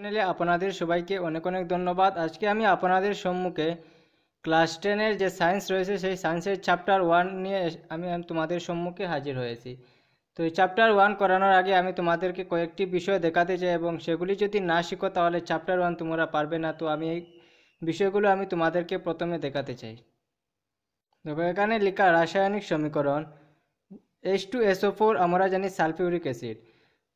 চ্যানেলে আপনাদের সবাইকে অনেক অনেক ধন্যবাদ আজকে আমি আপনাদের সম্মুখে ক্লাস টেনের যে সায়েন্স রয়েছে সেই সায়েন্সের চ্যাপ্টার ওয়ান নিয়ে আমি তোমাদের সম্মুখে হাজির হয়েছি তো এই চ্যাপ্টার ওয়ান করানোর আগে আমি তোমাদেরকে কয়েকটি বিষয় দেখাতে চাই এবং সেগুলি যদি না শিখো তাহলে চ্যাপ্টার ওয়ান তোমরা পারবে না তো আমি এই বিষয়গুলো আমি তোমাদেরকে প্রথমে দেখাতে চাই দেখো এখানে লেখা রাসায়নিক সমীকরণ এইচ টু এসও ফোর আমরা জানি সালফিউরিক অ্যাসিড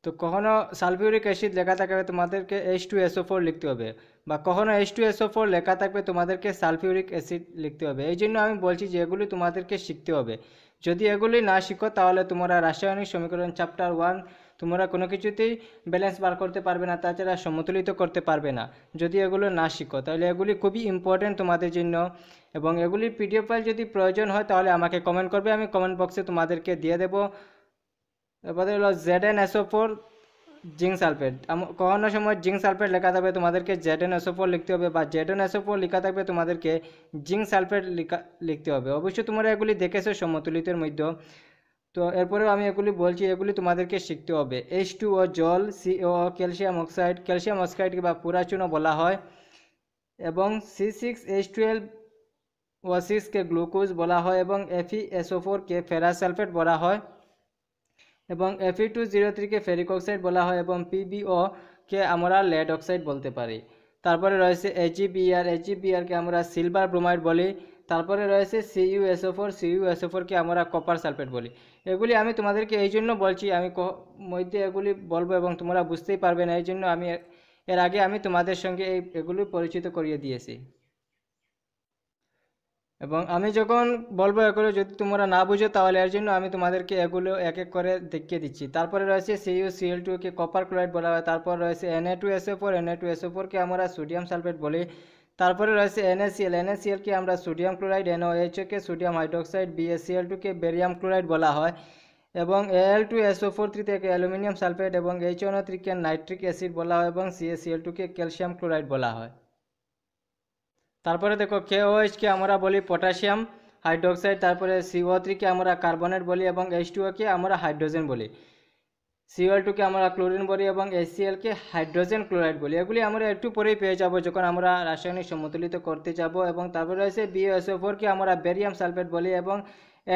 তো কখনো সালফিউরিক অ্যাসিড লেখা থাকবে তোমাদেরকে এইচ টু এসও ফোর লিখতে হবে বা কখনো এইচ টু এসও ফোর লেখা থাকবে তোমাদেরকে সালফিউরিক অ্যাসিড লিখতে হবে এই জন্য আমি বলছি যে এগুলি তোমাদেরকে শিখতে হবে যদি এগুলি না শিখো তাহলে তোমরা রাসায়নিক সমীকরণ চ্যাপ্টার ওয়ান তোমরা কোনো কিছুতেই ব্যালেন্স বার করতে পারবে না তাছাড়া সমতুলিত করতে পারবে না যদি এগুলো না শিখো তাহলে এগুলি খুবই ইম্পর্টেন্ট তোমাদের জন্য এবং এগুলি পিডিএফ ফাইল যদি প্রয়োজন হয় তাহলে আমাকে কমেন্ট করবে আমি কমেন্ট বক্সে তোমাদেরকে দিয়ে দেবো তারপরে হলো Z N S O four zinc sulphate কখনো সময় জিঙ্ক সালফেট লেখা থাকবে তোমাদেরকে জেড এন এসও ফোর লিখতে হবে বা জেড এন এসও ফোর লেখা থাকবে তোমাদেরকে জিঙ্ক সালফেট লিখা লিখতে হবে অবশ্যই তোমরা এগুলি দেখেছো সমতুলিতের মধ্যে তো এরপরেও আমি এগুলি বলছি এগুলি তোমাদেরকে শিখতে হবে এইচ টু ও জল C O calcium oxide calcium oxide বা পুরাচূর্ণ বলা হয় এবং C six H twelve O সিক্সকে গ্লুকোজ বলা হয় এবং এফি এসও ফোরকে ফেরাসালফেট বলা হয় এবং এফি টু জিরো থ্রিকে ফেরিক অক্সাইড বলা হয় এবং পিবিও কে আমরা লেড অক্সাইড বলতে পারি তারপরে রয়েছে এইচইবিআর এইচইবিআরকে e e আমরা সিলভার ব্রোমাইড বলি তারপরে রয়েছে সিইউএসওফোর সিইউএসওফোরকে আমরা কপার সালফেট বলি এগুলি আমি তোমাদেরকে এই জন্য বলছি আমি মধ্যে এগুলি বলবো এবং তোমরা বুঝতেই পারবে না এই জন্য আমি এর আগে আমি তোমাদের সঙ্গে এই এগুলি পরিচিত করিয়ে দিয়েছি এবং আমি যখন বলবো এগুলো যদি তোমরা না বুঝো তাহলে এর জন্য আমি তোমাদেরকে এগুলো এক এক করে দেখিয়ে দিচ্ছি তারপরে রয়েছে সিইউ সিএল টুকে কপার ক্লোরাইড বলা হয় তারপর রয়েছে NA two SO four NA two SO ফোরকে আমরা সোডিয়াম সালফেট বলি তারপরে রয়েছে এনএসিএল এনএসিএলকে আমরা সোডিয়াম ক্লোরাইড এনওএইচকে সোডিয়াম হাইড্রোক্সাইড বিএসিএল টুকে বেরিয়াম ক্লোরাইড বলা হয় এবং এল টু এসও ফোর থ্রিতে অ্যালুমিনিয়াম সালফেট এবং এইচ ওনো থ্রিকে নাইট্রিক অ্যাসিড বলা হয় এবং সিএসিএল টুকে ক্যালসিয়াম ক্লোরাইড বলা হয় তারপরে দেখো কে কেওএইচকে আমরা বলি পটাশিয়াম হাইড্রোক্সাইড তারপরে সিও থ্রিকে আমরা কার্বনেট বলি এবং এইচ টুকে আমরা হাইড্রোজেন বলি সিওএল টুকে আমরা ক্লোরিন বলি এবং এসিএলকে হাইড্রোজেন ক্লোরাইড বলি এগুলি আমরা একটু পরেই পেয়ে যাব যখন আমরা রাসায়নিক সমতুলিত করতে যাব এবং তারপরে রয়েছে বিএসও ফোরকে আমরা বেরিয়াম সালফেট বলি এবং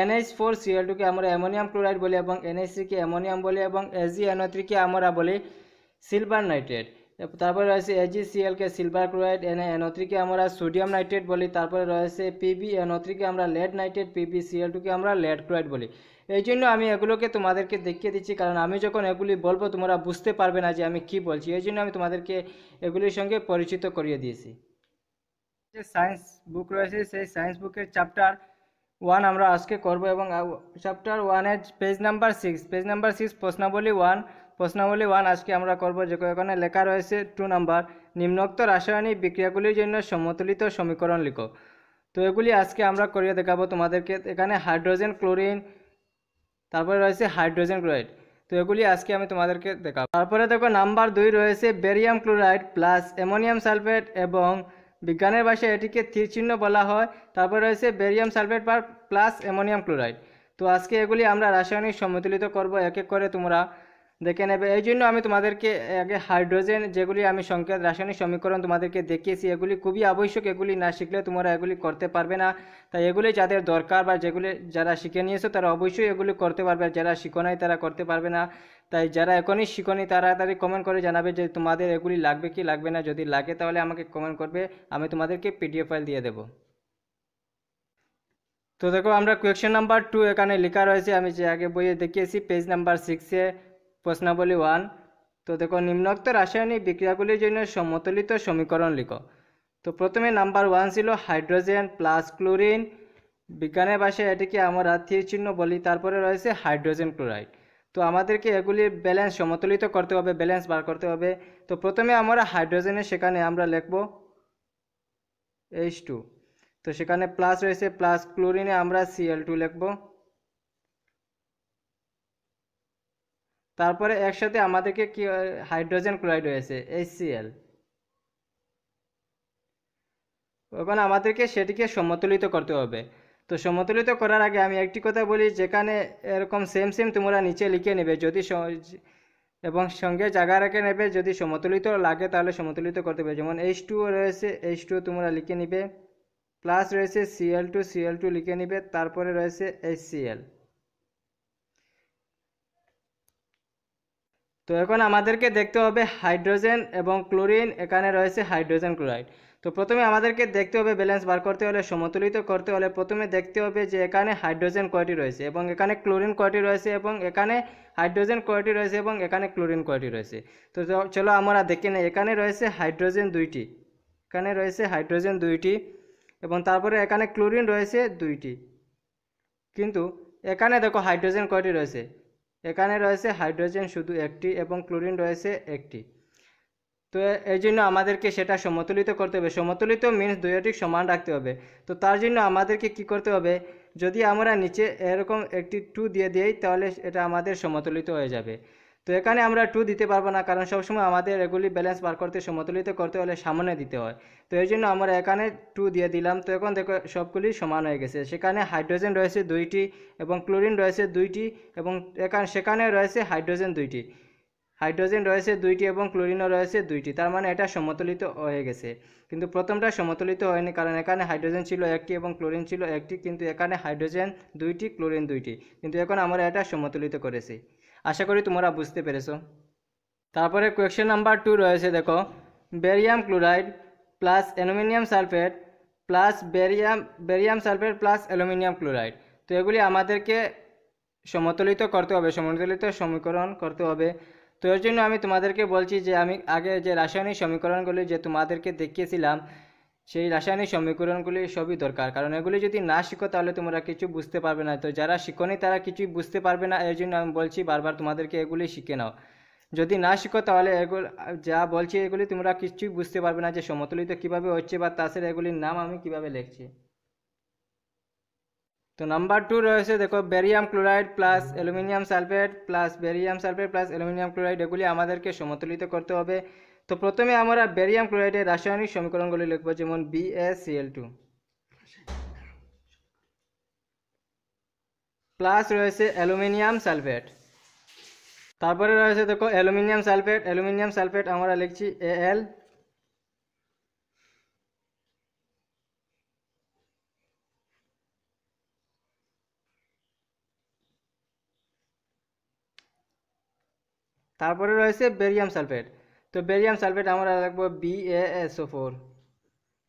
এনএইচ ফোর সিএল টুকে আমরা অ্যামোনিয়াম ক্লোরাইড বলি এবং এনএইচ অ্যামোনিয়াম বলি এবং এজিএনও থ্রিকে আমরা বলি সিলভার নাইট্রেট তারপরে রয়েছে এজিসিএলকে সিলভার ক্লোরাইড এনও থ্রিকে আমরা সোডিয়াম নাইট্রেট বলি তারপরে রয়েছে পিবি এনও আমরা লেড নাইট্রেট পিবি সিএল টুকে আমরা লেড ক্লোরাইড বলি এই জন্য আমি এগুলোকে তোমাদেরকে দেখিয়ে দিচ্ছি কারণ আমি যখন এগুলি বলবো তোমরা বুঝতে পারবে না যে আমি কি বলছি এই জন্য আমি তোমাদেরকে এগুলির সঙ্গে পরিচিত করিয়ে দিয়েছি যে সায়েন্স বুক রয়েছে সেই সায়েন্স বুকের চ্যাপ্টার ওয়ান আমরা আজকে করব এবং চ্যাপ্টার ওয়ানের page number six page number six প্রশ্নাবলী ওয়ান প্রশ্নাবলী ওয়ান আজকে আমরা করব যে এখানে লেখা রয়েছে টু নাম্বার নিম্নোক্ত রাসায়নিক বিক্রিয়াগুলির জন্য সমতুলিত সমীকরণ লিখো তো এগুলি আজকে আমরা করিয়ে দেখাবো তোমাদেরকে এখানে হাইড্রোজেন ক্লোরিন তারপরে রয়েছে হাইড্রোজেন ক্লোরাইড তো এগুলি আজকে আমি তোমাদেরকে দেখাবো তারপরে দেখো নাম্বার দুই রয়েছে barium chloride plus ammonium sulphate এবং বিজ্ঞানের ভাষায় এটিকে চিহ্ন বলা হয় তারপর রয়েছে barium sulphate plus ammonium chloride তো আজকে এগুলি আমরা রাসায়নিক সমতুলিত করব এক এক করে তোমরা দেখে নেবে এই জন্য আমি তোমাদেরকে আগে হাইড্রোজেন যেগুলি আমি সংকেত রাসায়নিক সমীকরণ তোমাদেরকে দেখিয়েছি এগুলি খুবই আবশ্যক এগুলি না শিখলে তোমরা এগুলি করতে পারবে না তাই এগুলি যাদের দরকার বা যেগুলি যারা শিখে নিয়েছো তারা অবশ্যই এগুলি করতে পারবে আর যারা শিখো নাই তারা করতে পারবে না তাই যারা এখনই শিখনি তাড়াতাড়ি কমেন্ট করে জানাবে যে তোমাদের এগুলি লাগবে কি লাগবে না যদি লাগে তাহলে আমাকে কমেন্ট করবে আমি তোমাদেরকে পিডিএফ ফাইল দিয়ে দেবো তো দেখো আমরা কোয়েশ্চেন নাম্বার টু এখানে লেখা রয়েছে আমি যে আগে বইয়ে দেখিয়েছি পেজ নাম্বার সিক্সে প্রশ্নাবলী ওয়ান তো দেখো নিম্নোক্ত রাসায়নিক বিক্রিয়াগুলির জন্য সমতলিত সমীকরণ লিখো তো প্রথমে নাম্বার ওয়ান ছিল হাইড্রোজেন প্লাস ক্লোরিন বিজ্ঞানের ভাষায় এটিকে আমরা থির চিহ্ন বলি তারপরে রয়েছে হাইড্রোজেন ক্লোরাইড তো আমাদেরকে এগুলি ব্যালেন্স সমতলিত করতে হবে ব্যালেন্স বার করতে হবে তো প্রথমে আমরা হাইড্রোজেনের সেখানে আমরা লিখব এইচ টু তো সেখানে প্লাস রয়েছে প্লাস ক্লোরিনে আমরা সিএল টু লিখবো তারপরে একসাথে আমাদেরকে কি হাইড্রোজেন ক্লোরাইড হয়েছে এইচসিএল ওখানে আমাদেরকে সেটিকে সমতুলিত করতে হবে তো সমতুলিত করার আগে আমি একটি কথা বলি যেখানে এরকম সেম সেম তোমরা নিচে লিখে নেবে যদি এবং সঙ্গে জায়গা রেখে নেবে যদি সমতুলিত লাগে তাহলে সমতুলিত করতে হবে যেমন এইচ টু রয়েছে এইচ টু তোমরা লিখে নিবে প্লাস রয়েছে সিএল টু সিএল টু লিখে নিবে তারপরে রয়েছে এইচ সিএল তো এখন আমাদেরকে দেখতে হবে হাইড্রোজেন এবং ক্লোরিন এখানে রয়েছে হাইড্রোজেন ক্লোরাইড তো প্রথমে আমাদেরকে দেখতে হবে ব্যালেন্স বার করতে হলে সমতুলিত করতে হলে প্রথমে দেখতে হবে যে এখানে হাইড্রোজেন কয়টি রয়েছে এবং এখানে ক্লোরিন কয়টি রয়েছে এবং এখানে হাইড্রোজেন কয়টি রয়েছে এবং এখানে ক্লোরিন কয়টি রয়েছে তো চলো আমরা দেখে নেই এখানে রয়েছে হাইড্রোজেন দুইটি এখানে রয়েছে হাইড্রোজেন দুইটি এবং তারপরে এখানে ক্লোরিন রয়েছে দুইটি কিন্তু এখানে দেখো হাইড্রোজেন কয়টি রয়েছে এখানে রয়েছে হাইড্রোজেন শুধু একটি এবং ক্লোরিন রয়েছে একটি তো এই জন্য আমাদেরকে সেটা সমতুলিত করতে হবে সমতুলিত মিনস দুইটি সমান রাখতে হবে তো তার জন্য আমাদেরকে কি করতে হবে যদি আমরা নিচে এরকম একটি টু দিয়ে দিই তাহলে এটা আমাদের সমতুলিত হয়ে যাবে তো এখানে আমরা টু দিতে পারবো না কারণ সবসময় আমাদের এগুলি ব্যালেন্স বার করতে সমতুলিত করতে হলে সামনে দিতে হয় তো এই জন্য আমরা এখানে টু দিয়ে দিলাম তো এখন দেখো সবগুলি সমান হয়ে গেছে সেখানে হাইড্রোজেন রয়েছে দুইটি এবং ক্লোরিন রয়েছে দুইটি এবং এখানে সেখানে রয়েছে হাইড্রোজেন দুইটি হাইড্রোজেন রয়েছে দুইটি এবং ক্লোরিনও রয়েছে দুইটি তার মানে এটা সমতুলিত হয়ে গেছে কিন্তু প্রথমটা সমতুলিত হয়নি কারণ এখানে হাইড্রোজেন ছিল একটি এবং ক্লোরিন ছিল একটি কিন্তু এখানে হাইড্রোজেন দুইটি ক্লোরিন দুইটি কিন্তু এখন আমরা এটা সমতুলিত করেছি আশা করি তোমরা বুঝতে পেরেছ তারপরে কোয়েশ্চেন নাম্বার টু রয়েছে দেখো barium chloride plus aluminium sulphate plus barium barium sulphate plus aluminium chloride তো এগুলি আমাদেরকে সমতলিত করতে হবে সমতলিত সমীকরণ করতে হবে তো এর জন্য আমি তোমাদেরকে বলছি যে আমি আগে যে রাসায়নিক সমীকরণগুলি যে তোমাদেরকে দেখিয়েছিলাম সেই রাসায়নিক সমীকরণগুলি সবই দরকার কারণ এগুলি যদি না শিখো তাহলে তোমরা কিছু বুঝতে পারবে না তো যারা শিখোনি তারা কিছুই বুঝতে পারবে না এই জন্য আমি বলছি বারবার তোমাদেরকে এগুলি শিখে নাও যদি না শিখো তাহলে এগুলো যা বলছি এগুলি তোমরা কিছুই বুঝতে পারবে না যে সমতুলিত কীভাবে হচ্ছে বা তাছাড়া এগুলির নাম আমি কিভাবে লিখছি তো নাম্বার টু রয়েছে দেখো barium chloride plus aluminium sulphate plus barium sulphate plus aluminium chloride এগুলি আমাদেরকে সমতুলিত করতে হবে তো প্রথমে আমরা বেরিয়াম ক্লোরাইডের রাসায়নিক সমীকরণগুলি লিখব যেমন বিএসিএল টু প্লাস রয়েছে অ্যালুমিনিয়াম সালফেট তারপরে রয়েছে দেখো অ্যালুমিনিয়াম সালফেট অ্যালুমিনিয়াম সালফেট আমরা লিখছি এ এল তারপরে রয়েছে বেরিয়াম সালফেট তো বেরিয়াম সালফেট আমরা রাখবো বিএএসও ফোর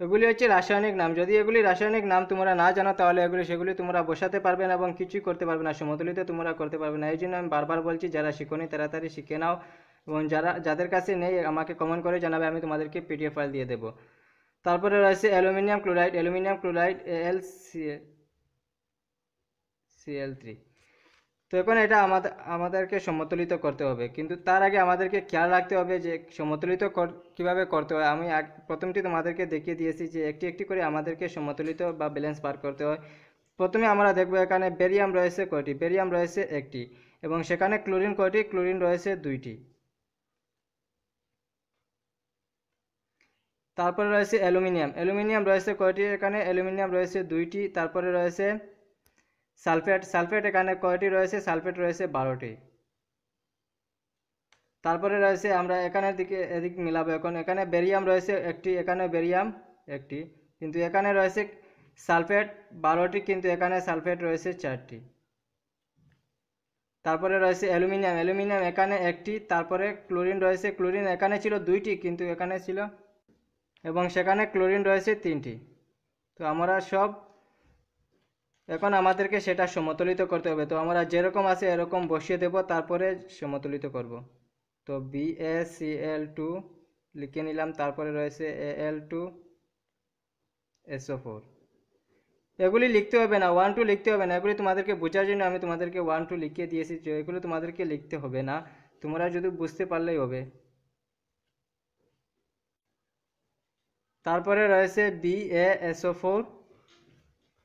এগুলি হচ্ছে রাসায়নিক নাম যদি এগুলি রাসায়নিক নাম তোমরা না জানো তাহলে এগুলি সেগুলি তোমরা বসাতে পারবে না এবং কিছুই করতে পারবে না সমতুলিত তোমরা করতে পারবে না এই জন্য আমি বারবার বলছি যারা শিখোনি তাড়াতাড়ি শিখে নাও এবং যারা যাদের কাছে নেই আমাকে কমেন্ট করে জানাবে আমি তোমাদেরকে পিডিএফ ফাইল দিয়ে দেবো তারপরে রয়েছে aluminium chloride aluminium chloride L C CL three তো এখন এটা আমাদের আমাদেরকে সমতুলিত করতে হবে কিন্তু তার আগে আমাদেরকে খেয়াল রাখতে হবে যে সমতুলিত কিভাবে করতে হয় আমি প্রথমটি তোমাদেরকে দেখিয়ে দিয়েছি যে একটি একটি করে আমাদেরকে সমতুলিত বা ব্যালেন্স পার করতে হয় প্রথমে আমরা দেখব এখানে বেরিয়াম রয়েছে কয়টি বেরিয়াম রয়েছে একটি এবং সেখানে ক্লোরিন কয়টি ক্লোরিন রয়েছে দুইটি তারপরে রয়েছে অ্যালুমিনিয়াম অ্যালুমিনিয়াম রয়েছে কয়টি এখানে অ্যালুমিনিয়াম রয়েছে দুইটি তারপরে রয়েছে সালফেট সালফেট এখানে কয়টি রয়েছে সালফেট রয়েছে বারোটি তারপরে রয়েছে আমরা এখানের দিকে এদিক মিলাবো এখন এখানে বেরিয়াম রয়েছে একটি এখানে বেরিয়াম একটি কিন্তু এখানে রয়েছে সালফেট বারোটি কিন্তু এখানে সালফেট রয়েছে চারটি তারপরে রয়েছে অ্যালুমিনিয়াম অ্যালুমিনিয়াম এখানে একটি তারপরে ক্লোরিন রয়েছে ক্লোরিন এখানে ছিল দুইটি কিন্তু এখানে ছিল এবং সেখানে ক্লোরিন রয়েছে তিনটি তো আমরা সব এখন আমাদেরকে সেটা সমতলিত করতে হবে তো আমরা যেরকম আছে এরকম বসিয়ে দেব তারপরে সমতলিত করব তো B A C L two লিখে নিলাম তারপরে রয়েছে A L two SO four এগুলি লিখতে হবে না ওয়ান টু লিখতে হবে না এগুলি তোমাদেরকে বোঝার জন্য আমি তোমাদেরকে ওয়ান টু লিখিয়ে দিয়েছি এগুলো তোমাদেরকে লিখতে হবে না তোমরা যদি বুঝতে পারলেই হবে তারপরে রয়েছে বি এ এসও ফোর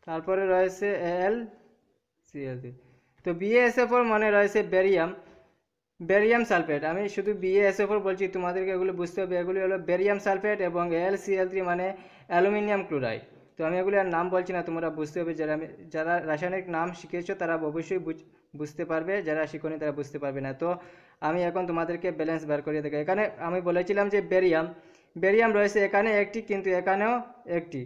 তারপরে রয়েছে এল সিএলসি তো ওর মানে রয়েছে বেরিয়াম বেরিয়াম সালফেট আমি শুধু ওর বলছি তোমাদেরকে এগুলো বুঝতে হবে এগুলি হলো বেরিয়াম সালফেট এবং এল সিএল থ্রি মানে অ্যালুমিনিয়াম ক্লোরাইড তো আমি এগুলি আর নাম বলছি না তোমরা বুঝতে হবে যারা আমি যারা রাসায়নিক নাম শিখেছো তারা অবশ্যই বুঝতে পারবে যারা শিখনি তারা বুঝতে পারবে না তো আমি এখন তোমাদেরকে ব্যালেন্স বার করিয়ে দেখো এখানে আমি বলেছিলাম যে বেরিয়াম বেরিয়াম রয়েছে এখানে একটি কিন্তু এখানেও একটি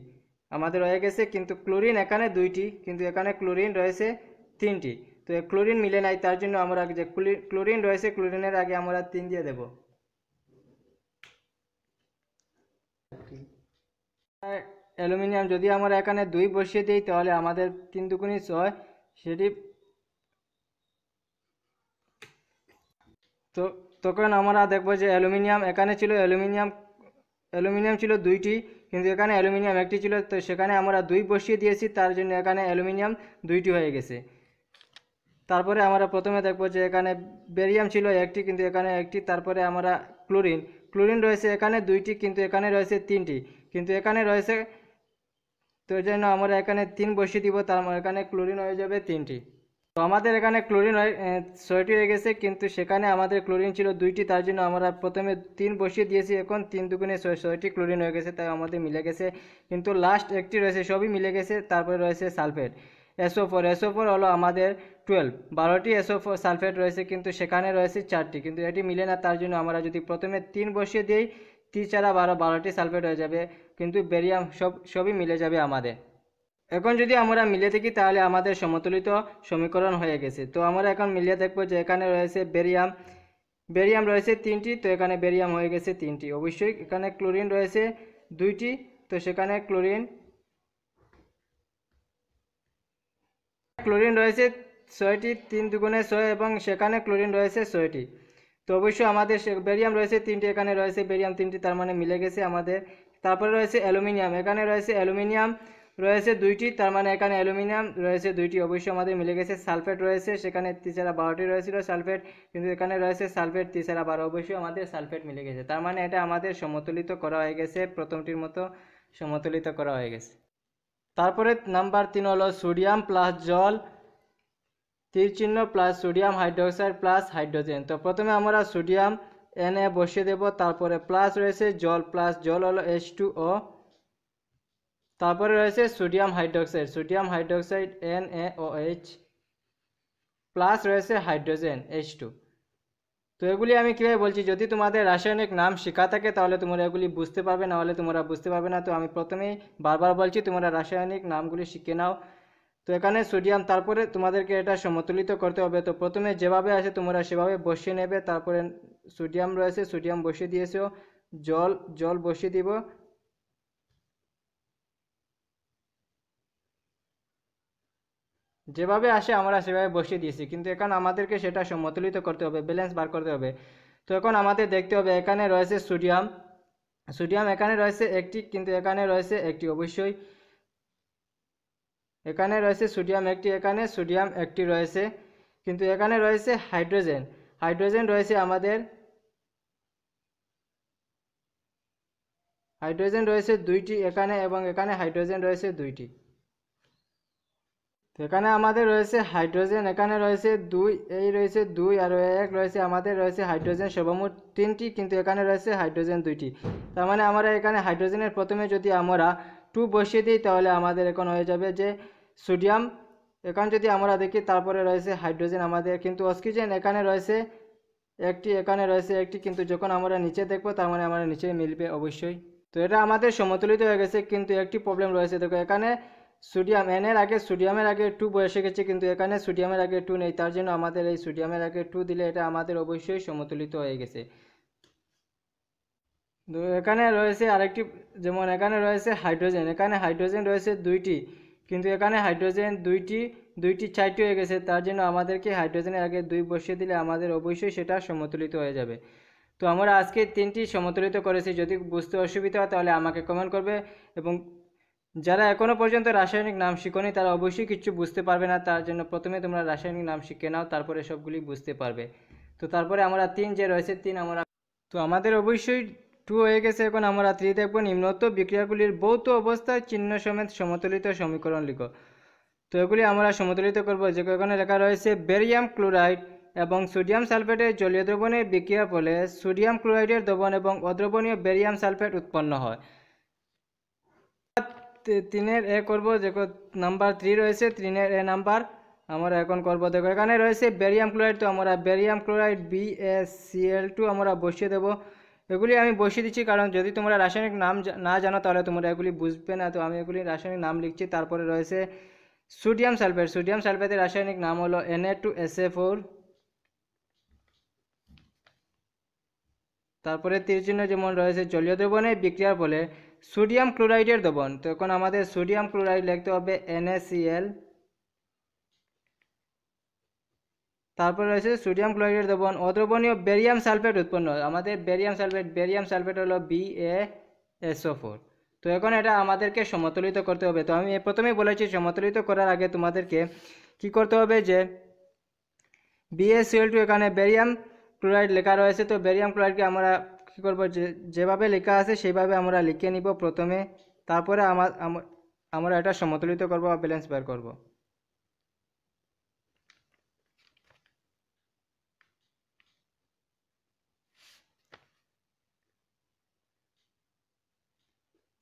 আমাদের হয়ে গেছে কিন্তু ক্লোরিন এখানে দুইটি কিন্তু এখানে ক্লোরিন রয়েছে তিনটি তো ক্লোরিন মিলে নাই তার জন্য আমরা যে ক্লোরিন রয়েছে ক্লোরিনের আগে আমরা তিন দিয়ে দেব অ্যালুমিনিয়াম যদি আমরা এখানে দুই বসিয়ে দিই তাহলে আমাদের তিন দুগুণি ছয় সেটি তো তখন আমরা দেখব যে অ্যালুমিনিয়াম এখানে ছিল অ্যালুমিনিয়াম অ্যালুমিনিয়াম ছিল দুইটি কিন্তু এখানে অ্যালুমিনিয়াম একটি ছিল তো সেখানে আমরা দুই বসিয়ে দিয়েছি তার জন্য এখানে অ্যালুমিনিয়াম দুইটি হয়ে গেছে তারপরে আমরা প্রথমে দেখব যে এখানে বেরিয়াম ছিল একটি কিন্তু এখানে একটি তারপরে আমরা ক্লোরিন ক্লোরিন রয়েছে এখানে দুইটি কিন্তু এখানে রয়েছে তিনটি কিন্তু এখানে রয়েছে তো জন্য আমরা এখানে তিন বসিয়ে দিব তার মানে এখানে ক্লোরিন হয়ে যাবে তিনটি তো আমাদের এখানে ক্লোরিন ছয়টি হয়ে গেছে কিন্তু সেখানে আমাদের ক্লোরিন ছিল দুইটি তার জন্য আমরা প্রথমে তিন বসিয়ে দিয়েছি এখন তিন দুগুণে ছয়টি ক্লোরিন হয়ে গেছে তাই আমাদের মিলে গেছে কিন্তু লাস্ট একটি রয়েছে সবই মিলে গেছে তারপরে রয়েছে sulphate SO four SO four হলো আমাদের টুয়েলভ বারোটি এসও ফোর সালফেট রয়েছে কিন্তু সেখানে রয়েছে চারটি কিন্তু এটি মিলে না তার জন্য আমরা যদি প্রথমে তিন বসিয়ে দিই তিন ছাড়া বারো বারোটি সালফেট হয়ে যাবে কিন্তু বেরিয়াম সব সবই মিলে যাবে আমাদের এখন যদি আমরা মিলিয়ে থাকি তাহলে আমাদের সমতুলিত সমীকরণ হয়ে গেছে তো আমরা এখন মিলিয়ে দেখবো যে এখানে রয়েছে বেরিয়াম বেরিয়াম রয়েছে তিনটি তো এখানে বেরিয়াম হয়ে গেছে তিনটি অবশ্যই এখানে ক্লোরিন রয়েছে দুইটি তো সেখানে ক্লোরিন ক্লোরিন রয়েছে ছয়টি তিন দুগুণে ছয় এবং সেখানে ক্লোরিন রয়েছে ছয়টি তো অবশ্যই আমাদের বেরিয়াম রয়েছে তিনটি এখানে রয়েছে বেরিয়াম তিনটি তার মানে মিলে গেছে আমাদের তারপরে রয়েছে অ্যালুমিনিয়াম এখানে রয়েছে অ্যালুমিনিয়াম রয়েছে দুইটি তার মানে এখানে অ্যালুমিনিয়াম রয়েছে দুইটি অবশ্যই আমাদের মিলে গেছে সালফেট রয়েছে সেখানে তিসারা বারোটি রয়েছিল সালফেট কিন্তু এখানে রয়েছে সালফেট তিসারা বারো অবশ্যই আমাদের সালফেট মিলে গেছে তার মানে এটা আমাদের সমতুলিত করা হয়ে গেছে প্রথমটির মতো সমতুলিত করা হয়ে গেছে তারপরে নাম্বার তিন হলো সোডিয়াম প্লাস জল তীর চিহ্ন plus sodium hydroxide plus hydrogen তো প্রথমে আমরা সোডিয়াম এনে বসিয়ে দেব তারপরে প্লাস রয়েছে জল প্লাস জল হলো এইচ টু ও তারপরে রয়েছে sodium hydroxide sodium hydroxide N A O H plus রয়েছে হাইড্রোজেন এইচ টু তো এগুলি আমি কীভাবে বলছি যদি তোমাদের রাসায়নিক নাম শেখা থাকে তাহলে তোমরা এগুলি বুঝতে পারবে না হলে তোমরা বুঝতে পারবে না তো আমি প্রথমেই বারবার বলছি তোমরা রাসায়নিক নামগুলি শিখে নাও তো এখানে সোডিয়াম তারপরে তোমাদেরকে এটা সমতুলিত করতে হবে তো প্রথমে যেভাবে আছে তোমরা সেভাবে বসিয়ে নেবে তারপরে সোডিয়াম রয়েছে সোডিয়াম বসিয়ে দিয়েছ জল জল বসিয়ে দিব যেভাবে আসে আমরা সেভাবে বসিয়ে দিয়েছি কিন্তু এখন আমাদেরকে সেটা সমতুলিত করতে হবে ব্যালেন্স বার করতে হবে তো এখন আমাদের দেখতে হবে এখানে রয়েছে সোডিয়াম সোডিয়াম এখানে রয়েছে একটি কিন্তু এখানে রয়েছে একটি অবশ্যই এখানে রয়েছে সোডিয়াম একটি এখানে সোডিয়াম একটি রয়েছে কিন্তু এখানে রয়েছে হাইড্রোজেন হাইড্রোজেন রয়েছে আমাদের হাইড্রোজেন রয়েছে দুইটি এখানে এবং এখানে হাইড্রোজেন রয়েছে দুইটি তো এখানে আমাদের রয়েছে হাইড্রোজেন এখানে রয়েছে দুই এই রয়েছে দুই আর এক রয়েছে আমাদের রয়েছে হাইড্রোজেন সর্বমোট তিনটি কিন্তু এখানে রয়েছে হাইড্রোজেন দুইটি তার মানে আমরা এখানে হাইড্রোজেনের প্রথমে যদি আমরা টু বসিয়ে দিই তাহলে আমাদের এখন হয়ে যাবে যে সোডিয়াম এখানে যদি আমরা দেখি তারপরে রয়েছে হাইড্রোজেন আমাদের কিন্তু অক্সিজেন এখানে রয়েছে একটি এখানে রয়েছে একটি কিন্তু যখন আমরা নিচে দেখবো তার মানে আমরা নিচে মিলবে অবশ্যই তো এটা আমাদের সমতুলিত হয়ে গেছে কিন্তু একটি প্রবলেম রয়েছে দেখো এখানে সোডিয়াম এনের আগে সোডিয়ামের আগে টু বসে গেছে কিন্তু এখানে সোডিয়ামের আগে টু নেই তার জন্য আমাদের এই সোডিয়ামের আগে টু দিলে এটা আমাদের অবশ্যই সমতুলিত হয়ে গেছে এখানে রয়েছে আরেকটি যেমন এখানে রয়েছে হাইড্রোজেন এখানে হাইড্রোজেন রয়েছে দুইটি কিন্তু এখানে হাইড্রোজেন দুইটি দুইটি চারটি হয়ে গেছে তার জন্য আমাদেরকে হাইড্রোজেনের আগে দুই বসিয়ে দিলে আমাদের অবশ্যই সেটা সমতুলিত হয়ে যাবে তো আমরা আজকে তিনটি সমতুলিত করেছি যদি বুঝতে অসুবিধা হয় তাহলে আমাকে কমেন্ট করবে এবং যারা এখনও পর্যন্ত রাসায়নিক নাম শিখোনি তারা অবশ্যই কিছু বুঝতে পারবে না তার জন্য প্রথমে তোমরা রাসায়নিক নাম শিখে নাও তারপরে সবগুলি বুঝতে পারবে তো তারপরে আমরা তিন যে রয়েছে তিন আমরা তো আমাদের অবশ্যই টু হয়ে গেছে এখন আমরা থ্রি দেখবো নিম্নত বিক্রিয়াগুলির ভৌত অবস্থায় চিহ্ন সমেত সমতলিত সমীকরণ লিখো তো এগুলি আমরা সমতলিত করব যে এখানে লেখা রয়েছে বেরিয়াম ক্লোরাইড এবং সোডিয়াম সালফেটের জলীয় দ্রবণের বিক্রিয়ার ফলে সোডিয়াম ক্লোরাইডের দ্রবণ এবং অদ্রবণীয় বেরিয়াম সালফেট উৎপন্ন হয় তিনের এ করব দেখো নাম্বার থ্রি রয়েছে তিনের এ নাম্বার আমরা এখন করব দেখো এখানে রয়েছে বেরিয়াম ক্লোরাইড তো আমরা barium chloride B S C L two আমরা বসিয়ে দেবো এগুলি আমি বসিয়ে দিচ্ছি কারণ যদি তোমরা রাসায়নিক নাম না জানো তাহলে তোমরা এগুলি বুঝবে না তো আমি এগুলি রাসায়নিক নাম লিখছি তারপরে রয়েছে সোডিয়াম সালফেট সোডিয়াম সালফেটের রাসায়নিক নাম হলো N A two S A four তারপরে তীর চিহ্ন যেমন রয়েছে জলীয় দ্রবণে বিক্রিয়ার ফলে সোডিয়াম ক্লোরাইডের দ্রবণ তখন আমাদের সোডিয়াম ক্লোরাইড লিখতে হবে এনএসিএল তারপর রয়েছে সোডিয়াম ক্লোরাইডের দ্রবণ অদ্রবণীয় বেরিয়াম সালফেট উৎপন্ন আমাদের বেরিয়াম সালফেট বেরিয়াম সালফেট হলো বি এসও ফোর তো এখন এটা আমাদেরকে সমতুলিত করতে হবে তো আমি প্রথমেই বলেছি সমতুলিত করার আগে তোমাদেরকে কি করতে হবে যে বিএসিএল টু এখানে বেরিয়াম ক্লোরাইড লেখা রয়েছে তো বেরিয়াম ক্লোরাইডকে আমরা কি করব যেভাবে লেখা আছে সেইভাবে আমরা লিখে নিব প্রথমে তারপরে আমার আমরা এটা সমতুলিত করব বা ব্যালেন্স বের করব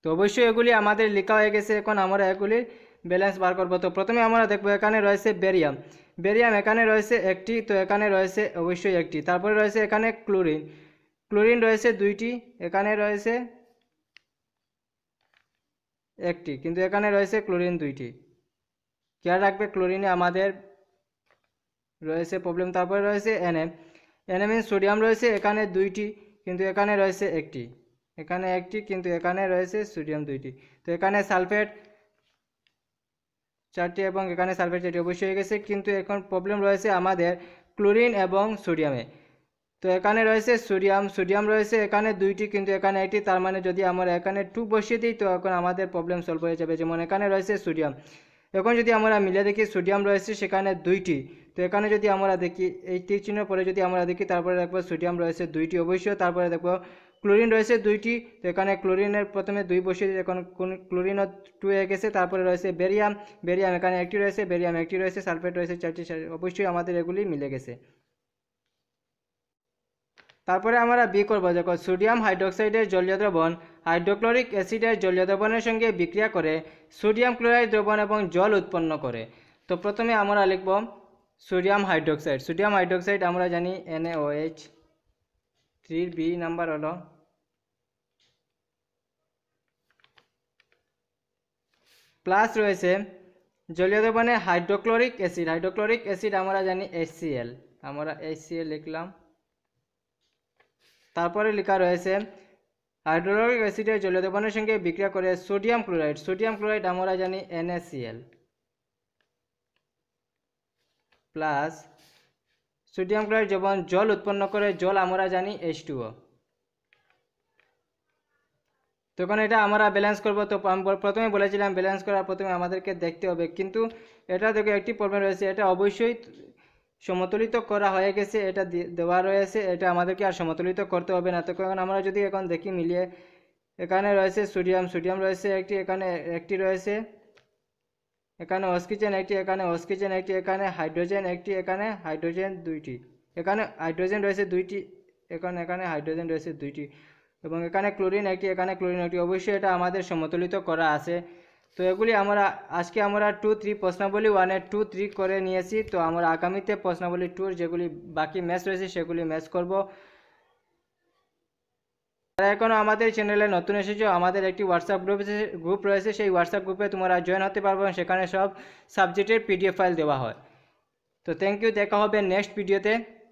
তো অবশ্যই এগুলি আমাদের লেখা হয়ে গেছে এখন আমরা এগুলি ব্যালেন্স বার করব তো প্রথমে আমরা দেখব এখানে রয়েছে বেরিয়াম বেরিয়াম এখানে রয়েছে একটি তো এখানে রয়েছে অবশ্যই একটি তারপরে রয়েছে এখানে ক্লোরিন ক্লোরিন রয়েছে দুইটি এখানে রয়েছে একটি কিন্তু এখানে রয়েছে ক্লোরিন দুইটি খেয়াল রাখবে ক্লোরিনে আমাদের রয়েছে প্রবলেম তারপরে রয়েছে এনএম এনএম সোডিয়াম রয়েছে এখানে দুইটি কিন্তু এখানে রয়েছে একটি এখানে একটি কিন্তু এখানে রয়েছে সোডিয়াম দুইটি তো এখানে সালফেট চারটি এবং এখানে সালফেট চারটি অবশ্যই হয়ে গেছে কিন্তু এখন প্রবলেম রয়েছে আমাদের ক্লোরিন এবং সোডিয়ামে তো এখানে রয়েছে সোডিয়াম সোডিয়াম রয়েছে এখানে দুইটি কিন্তু এখানে একটি তার মানে যদি আমরা এখানে টু বসিয়ে দিই তো এখন আমাদের প্রবলেম সলভ হয়ে যাবে যেমন এখানে রয়েছে সোডিয়াম এখন যদি আমরা মিলে দেখি সোডিয়াম রয়েছে সেখানে দুইটি তো এখানে যদি আমরা দেখি এই তীর চিহ্নের পরে যদি আমরা দেখি তারপরে দেখবো সোডিয়াম রয়েছে দুইটি অবশ্যই তারপরে দেখবো ক্লোরিন রয়েছে দুইটি তো এখানে ক্লোরিনের প্রথমে দুই বসিয়ে এখন ক্লোরিনও টু হয়ে গেছে তারপরে রয়েছে বেরিয়াম বেরিয়াম এখানে একটি রয়েছে বেরিয়াম একটি রয়েছে সালফেট রয়েছে চারটি অবশ্যই আমাদের এগুলি মিলে গেছে তারপরে আমরা বি করবো দেখো সোডিয়াম হাইড্রোক্সাইডের জলীয় দ্রবণ হাইড্রোক্লোরিক অ্যাসিডের জলীয় দ্রবণের সঙ্গে বিক্রিয়া করে সোডিয়াম ক্লোরাইড দ্রবণ এবং জল উৎপন্ন করে তো প্রথমে আমরা লিখব সোডিয়াম হাইড্রোক্সাইড সোডিয়াম হাইড্রোক্সাইড আমরা জানি এন এইচ থ্রির বি নাম্বার হলো প্লাস রয়েছে জলীয় দ্রবণে হাইড্রোক্লোরিক অ্যাসিড হাইড্রোক্লোরিক অ্যাসিড আমরা জানি এইচ আমরা এইচ লিখলাম তারপরে লেখা রয়েছে হাইড্রোক্লোরিক অ্যাসিডের জলীয় দ্রবণের সঙ্গে বিক্রিয়া করে সোডিয়াম ক্লোরাইড সোডিয়াম ক্লোরাইড আমরা জানি এনএসিএল প্লাস সোডিয়াম ক্লোরাইড যখন জল উৎপন্ন করে জল আমরা জানি এইচ তখন এটা আমরা ব্যালেন্স করব তো প্রথমে বলেছিলাম ব্যালেন্স করার প্রথমে আমাদেরকে দেখতে হবে কিন্তু এটা থেকে একটি প্রবলেম রয়েছে এটা অবশ্যই সমতুলিত করা হয়ে গেছে এটা দেওয়া রয়েছে এটা আমাদেরকে আর সমতুলিত করতে হবে না তো কারণ আমরা যদি এখন দেখি মিলিয়ে এখানে রয়েছে সোডিয়াম সোডিয়াম রয়েছে একটি এখানে একটি রয়েছে এখানে অক্সিজেন একটি এখানে অক্সিজেন একটি এখানে হাইড্রোজেন একটি এখানে হাইড্রোজেন দুইটি এখানে হাইড্রোজেন রয়েছে দুইটি এখন এখানে হাইড্রোজেন রয়েছে দুইটি এবং এখানে ক্লোরিন একটি এখানে ক্লোরিন একটি অবশ্যই এটা আমাদের সমতুলিত করা আছে তো এগুলি আমরা আজকে আমরা টু থ্রি প্রশ্নাবলী ওয়ানে টু থ্রি করে নিয়েছি তো আমরা আগামীতে প্রশ্নাবলী টুর যেগুলি বাকি ম্যাচ রয়েছে সেগুলি ম্যাচ করব তারা এখনও আমাদের চ্যানেলে নতুন এসেছো আমাদের একটি হোয়াটসঅ্যাপ গ্রুপ গ্রুপ রয়েছে সেই হোয়াটসঅ্যাপ গ্রুপে তোমরা জয়েন হতে পারবো সেখানে সব সাবজেক্টের পিডিএফ ফাইল দেওয়া হয় তো থ্যাংক ইউ দেখা হবে নেক্সট ভিডিওতে